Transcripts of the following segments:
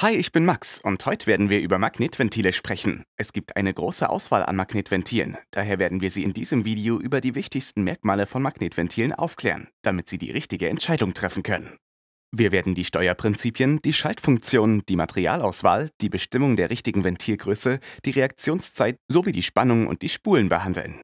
Hi, ich bin Max und heute werden wir über Magnetventile sprechen. Es gibt eine große Auswahl an Magnetventilen, daher werden wir Sie in diesem Video über die wichtigsten Merkmale von Magnetventilen aufklären, damit Sie die richtige Entscheidung treffen können. Wir werden die Steuerprinzipien, die Schaltfunktionen, die Materialauswahl, die Bestimmung der richtigen Ventilgröße, die Reaktionszeit sowie die Spannung und die Spulen behandeln.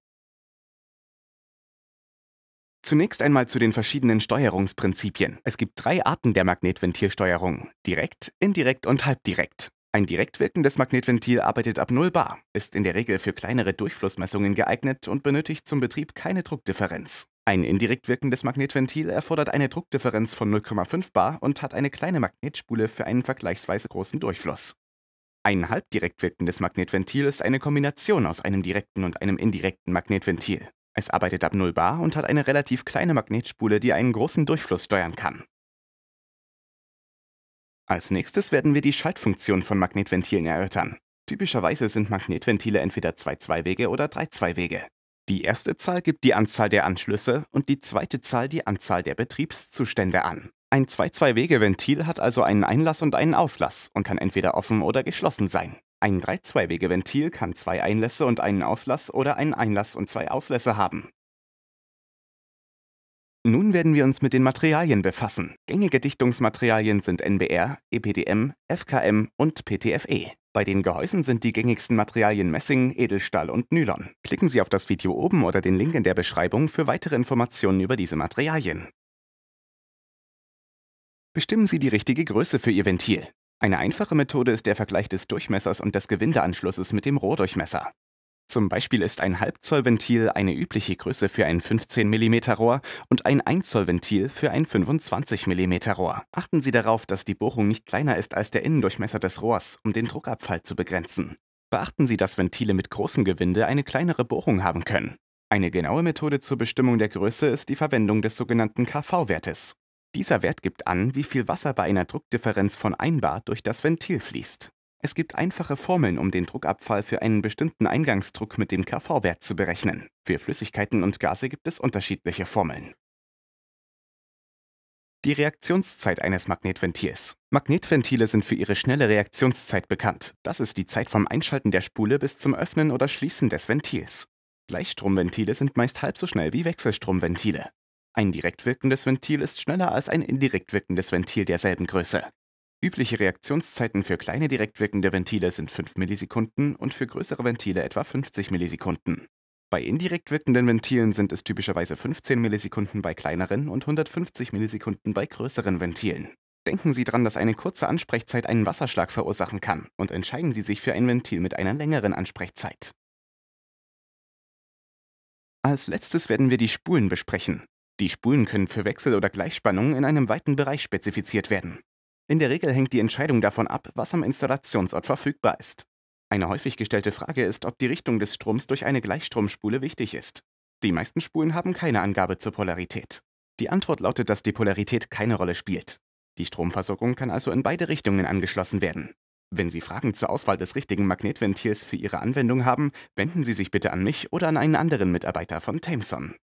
Zunächst einmal zu den verschiedenen Steuerungsprinzipien. Es gibt drei Arten der Magnetventilsteuerung: direkt, indirekt und halbdirekt. Ein direkt wirkendes Magnetventil arbeitet ab 0 bar, ist in der Regel für kleinere Durchflussmessungen geeignet und benötigt zum Betrieb keine Druckdifferenz. Ein indirekt wirkendes Magnetventil erfordert eine Druckdifferenz von 0,5 bar und hat eine kleine Magnetspule für einen vergleichsweise großen Durchfluss. Ein halbdirekt wirkendes Magnetventil ist eine Kombination aus einem direkten und einem indirekten Magnetventil. Es arbeitet ab 0 bar und hat eine relativ kleine Magnetspule, die einen großen Durchfluss steuern kann. Als nächstes werden wir die Schaltfunktion von Magnetventilen erörtern. Typischerweise sind Magnetventile entweder zwei Zweiwege oder drei Zweiwege. Die erste Zahl gibt die Anzahl der Anschlüsse und die zweite Zahl die Anzahl der Betriebszustände an. Ein Zwei-Zwei-Wege-Ventil hat also einen Einlass und einen Auslass und kann entweder offen oder geschlossen sein. Ein Drei-Zweiwege-Ventil kann zwei Einlässe und einen Auslass oder einen Einlass und zwei Auslässe haben. Nun werden wir uns mit den Materialien befassen. Gängige Dichtungsmaterialien sind NBR, EPDM, FKM und PTFE. Bei den Gehäusen sind die gängigsten Materialien Messing, Edelstahl und Nylon. Klicken Sie auf das Video oben oder den Link in der Beschreibung für weitere Informationen über diese Materialien. Bestimmen Sie die richtige Größe für Ihr Ventil. Eine einfache Methode ist der Vergleich des Durchmessers und des Gewindeanschlusses mit dem Rohrdurchmesser. Zum Beispiel ist ein Halbzollventil eine übliche Größe für ein 15 mm Rohr und ein 1 Zollventil für ein 25 mm Rohr. Achten Sie darauf, dass die Bohrung nicht kleiner ist als der Innendurchmesser des Rohrs, um den Druckabfall zu begrenzen. Beachten Sie, dass Ventile mit großem Gewinde eine kleinere Bohrung haben können. Eine genaue Methode zur Bestimmung der Größe ist die Verwendung des sogenannten KV-Wertes. Dieser Wert gibt an, wie viel Wasser bei einer Druckdifferenz von 1 bar durch das Ventil fließt. Es gibt einfache Formeln, um den Druckabfall für einen bestimmten Eingangsdruck mit dem KV-Wert zu berechnen. Für Flüssigkeiten und Gase gibt es unterschiedliche Formeln. Die Reaktionszeit eines Magnetventils. Magnetventile sind für ihre schnelle Reaktionszeit bekannt. Das ist die Zeit vom Einschalten der Spule bis zum Öffnen oder Schließen des Ventils. Gleichstromventile sind meist halb so schnell wie Wechselstromventile. Ein direkt wirkendes Ventil ist schneller als ein indirekt wirkendes Ventil derselben Größe. Übliche Reaktionszeiten für kleine direkt wirkende Ventile sind 5 Millisekunden und für größere Ventile etwa 50 Millisekunden. Bei indirekt wirkenden Ventilen sind es typischerweise 15 Millisekunden bei kleineren und 150 Millisekunden bei größeren Ventilen. Denken Sie daran, dass eine kurze Ansprechzeit einen Wasserschlag verursachen kann und entscheiden Sie sich für ein Ventil mit einer längeren Ansprechzeit. Als letztes werden wir die Spulen besprechen, die Spulen können für Wechsel- oder Gleichspannungen in einem weiten Bereich spezifiziert werden. In der Regel hängt die Entscheidung davon ab, was am Installationsort verfügbar ist. Eine häufig gestellte Frage ist, ob die Richtung des Stroms durch eine Gleichstromspule wichtig ist. Die meisten Spulen haben keine Angabe zur Polarität. Die Antwort lautet, dass die Polarität keine Rolle spielt. Die Stromversorgung kann also in beide Richtungen angeschlossen werden. Wenn Sie Fragen zur Auswahl des richtigen Magnetventils für Ihre Anwendung haben, wenden Sie sich bitte an mich oder an einen anderen Mitarbeiter von Tameson.